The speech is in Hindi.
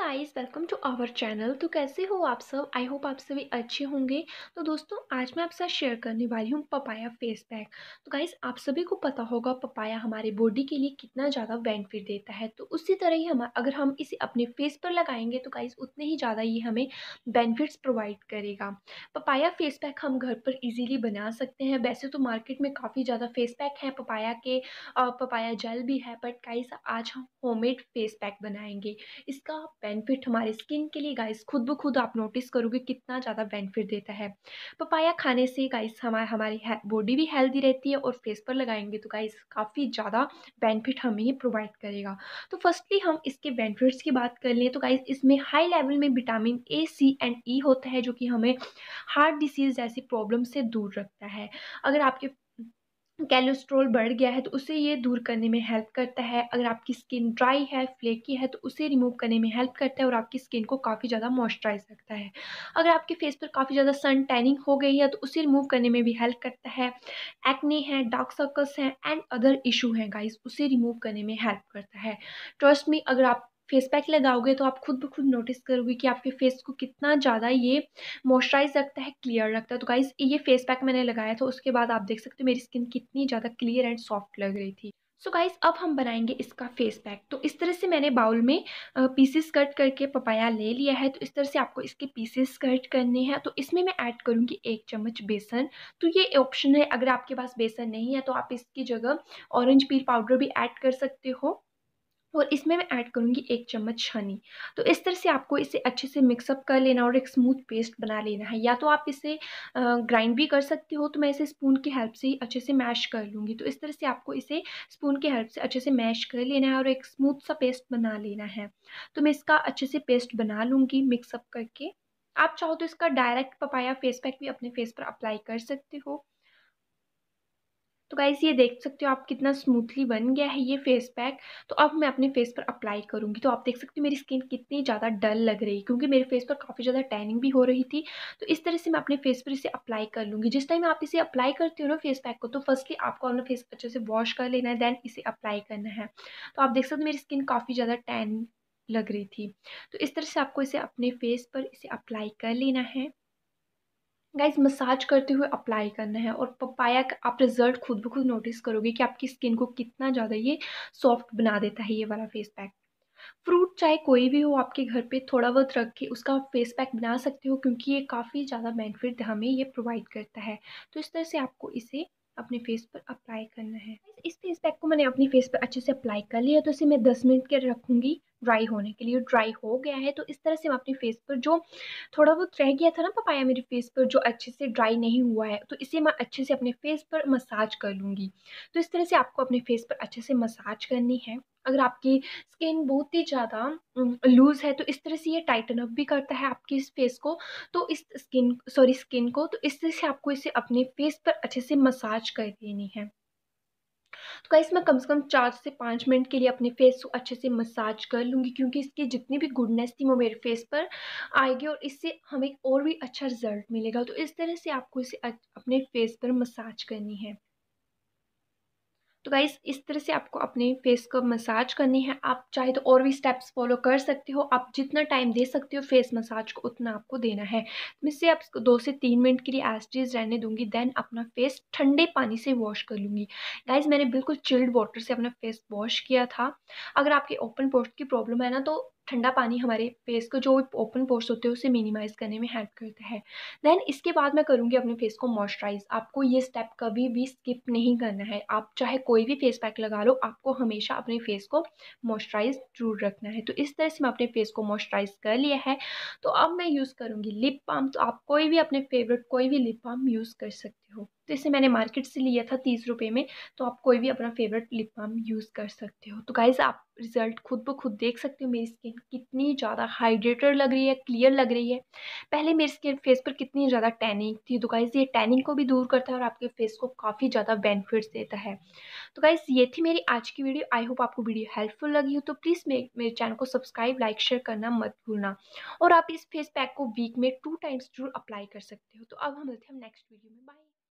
guys welcome to our channel तो कैसे हो आप सब आई होप आप सभी अच्छे होंगे तो दोस्तों आज मैं आप साथ शेयर करने वाली हूँ पपाया फेस पैक तो गाइस आप सभी को पता होगा पपाया हमारे बॉडी के लिए कितना ज़्यादा बेनिफिट देता है तो उसी तरह ही हम अगर हम इसे अपने फेस पर लगाएंगे तो गाइस उतने ही ज़्यादा ये हमें बेनिफिट्स प्रोवाइड करेगा पपाया फेस पैक हम घर पर ईजिली बना सकते हैं वैसे तो मार्केट में काफ़ी ज़्यादा फेस पैक है पपाया के पपाया जेल भी है बट गाइस आज हम होम फेस पैक बनाएंगे इसका बेनिफिट हमारे स्किन के लिए गाइस खुद ब खुद आप नोटिस करोगे कितना ज़्यादा बेनिफिट देता है पपाया खाने से गाइस हमारे हमारी बॉडी भी हेल्दी रहती है और फेस पर लगाएंगे तो गाइस काफ़ी ज़्यादा बेनिफिट हमें प्रोवाइड करेगा तो फर्स्टली हम इसके बेनिफिट्स की बात कर लें तो गाइस इसमें हाई लेवल में vitamin A C and E होता है जो कि हमें हार्ट डिसीज़ जैसी प्रॉब्लम से दूर रखता है अगर आपके कैलेस्ट्रोल बढ़ गया है तो उसे ये दूर करने में हेल्प करता है अगर आपकी स्किन ड्राई है फ्लेकी है तो उसे रिमूव करने में हेल्प करता है और आपकी स्किन को काफ़ी ज़्यादा मॉइस्चराइज रखता है अगर आपके फेस पर काफ़ी ज़्यादा सन टैनिंग हो गई है तो उसे रिमूव करने में भी हेल्प करता है एक्ने है डार्क सर्कल्स हैं एंड अदर इशू हैं गाइज उसे रिमूव करने में हेल्प करता है ट्रस्ट में अगर आप फेस पैक लगाओगे तो आप खुद ब खुद नोटिस करोगे कि आपके फेस को कितना ज़्यादा ये मॉइस्चराइज रखता है क्लियर रखता है तो गाइज़ ये फेस पैक मैंने लगाया था उसके बाद आप देख सकते हो मेरी स्किन कितनी ज़्यादा क्लियर एंड सॉफ्ट लग रही थी सो so गाइज़ अब हम बनाएंगे इसका फेस पैक तो इस तरह से मैंने बाउल में पीसेस कट करके पपाया ले लिया है तो इस तरह से आपको इसके पीसेस कट करने हैं तो इसमें मैं ऐड करूँगी एक चम्मच बेसन तो ये ऑप्शन है अगर आपके पास बेसन नहीं है तो आप इसकी जगह ऑरेंज पील पाउडर भी ऐड कर सकते हो और तो इसमें मैं ऐड करूँगी एक चम्मच छनी तो इस तरह से आपको इसे अच्छे से मिक्सअप कर लेना और एक स्मूथ पेस्ट बना लेना है या तो आप इसे ग्राइंड भी कर सकते हो तो मैं इसे स्पून की हेल्प से ही अच्छे से मैश कर लूँगी तो इस तरह से आपको इसे स्पून की हेल्प से अच्छे से मैश कर लेना है और एक स्मूथ सा पेस्ट बना लेना है तो मैं इसका अच्छे से पेस्ट बना लूँगी मिक्सअप करके आप चाहो तो इसका डायरेक्ट पपाया फेस पैक भी अपने फेस पर अप्लाई कर सकते हो गाइज ये देख सकते हो आप कितना स्मूथली बन गया है ये फेस पैक तो अब मैं अपने फेस पर अप्लाई करूँगी तो आप देख सकते हो मेरी स्किन कितनी ज़्यादा डल लग रही है क्योंकि मेरे फेस पर काफ़ी ज़्यादा टैनिंग भी हो रही थी तो इस तरह से मैं अपने फेस पर इसे अप्लाई कर लूँगी जिस टाइम आप इसे अप्लाई करते हो ना फेस पैक को तो फर्स्टली आपको अपना फेस अच्छे से वॉश कर लेना है देन इसे अप्लाई करना है तो आप देख सकते हो मेरी स्किन काफ़ी ज़्यादा टैन लग रही थी तो इस तरह से आपको इसे अपने फेस पर इसे अप्लाई कर लेना है गाइज मसाज करते हुए अप्लाई करना है और पपाया का आप रिज़ल्ट खुद ब खुद नोटिस करोगे कि आपकी स्किन को कितना ज़्यादा ये सॉफ्ट बना देता है ये वाला फेस पैक फ्रूट चाहे कोई भी हो आपके घर पे थोड़ा बहुत रख के उसका फेस पैक बना सकते हो क्योंकि ये काफ़ी ज़्यादा बेनिफिट हमें ये प्रोवाइड करता है तो इस तरह से आपको इसे अपने फेस पर अप अप्लाई करना है इस फेस पैक को मैंने अपने फेस पर अच्छे से अप्लाई कर लिया तो इसे मैं 10 मिनट के रखूँगी ड्राई होने के लिए ड्राई हो गया है तो इस तरह से मैं अपने फेस पर जो थोड़ा बहुत रह गया था ना पपाया मेरे फेस पर जो अच्छे से ड्राई नहीं हुआ है तो इसे मैं अच्छे से अपने फेस पर मसाज कर लूँगी तो इस तरह से आपको अपने फेस पर अच्छे से मसाज करनी है अगर आपकी स्किन बहुत ही ज़्यादा लूज़ है तो इस तरह से ये टाइटन अप भी करता है आपकी इस फेस को तो इस स्किन सॉरी स्किन को तो इस तरह से आपको इसे अपने फेस पर अच्छे से मसाज कर देनी है तो गाइस मैं कम से कम चार से पाँच मिनट के लिए अपने फेस को अच्छे से मसाज कर लूँगी क्योंकि इसकी जितनी भी गुडनेस थी वो मेरे फेस पर आएगी और इससे हमें और भी अच्छा रिजल्ट मिलेगा तो इस तरह से आपको इसे अपने फेस पर मसाज करनी है तो गाइज इस तरह से आपको अपने फेस को मसाज करनी है आप चाहे तो और भी स्टेप्स फॉलो कर सकते हो आप जितना टाइम दे सकते हो फेस मसाज को उतना आपको देना है इससे तो आप दो से तीन मिनट के लिए एस्ट्रीज रहने दूंगी देन अपना फेस ठंडे पानी से वॉश कर लूँगी गाइज मैंने बिल्कुल चिल्ड वाटर से अपना फेस वॉश किया था अगर आपके ओपन पोस्ट की प्रॉब्लम है ना तो ठंडा पानी हमारे फेस को जो ओपन पोर्स होते हैं उसे मिनिमाइज़ करने में हेल्प करता है देन इसके बाद मैं करूँगी अपने फेस को मॉइस्चराइज आपको ये स्टेप कभी भी स्किप नहीं करना है आप चाहे कोई भी फेस पैक लगा लो आपको हमेशा अपने फेस को मॉइस्चराइज जरूर रखना है तो इस तरह से मैं अपने फेस को मॉइस्चराइज कर लिया है तो अब मैं यूज़ करूँगी लिप पाम तो आप कोई भी अपने फेवरेट कोई भी लिप पाम यूज़ कर सकते हो तो इसे मैंने मार्केट से लिया था तीस रुपये में तो आप कोई भी अपना फेवरेट लिप बाम यूज़ कर सकते हो तो गाइज़ आप रिज़ल्ट खुद ब खुद देख सकते हो मेरी स्किन कितनी ज़्यादा हाइड्रेटेड लग रही है क्लियर लग रही है पहले मेरी स्किन फेस पर कितनी ज़्यादा टैनिंग थी तो गाइज़ ये टैनिंग को भी दूर करता है और आपके फेस को काफ़ी ज़्यादा बेनिफिट्स देता है तो गाइज़ ये थी मेरी आज की वीडियो आई होप आपको वीडियो हेल्पफुल लगी हो तो प्लीज़ मेरे चैनल को सब्सक्राइब लाइक शेयर करना मत भूलना और आप इस फेस पैक को वीक में टू टाइम्स जरूर अप्लाई कर सकते हो तो अब हम मिलते हैं नेक्स्ट वीडियो में बाय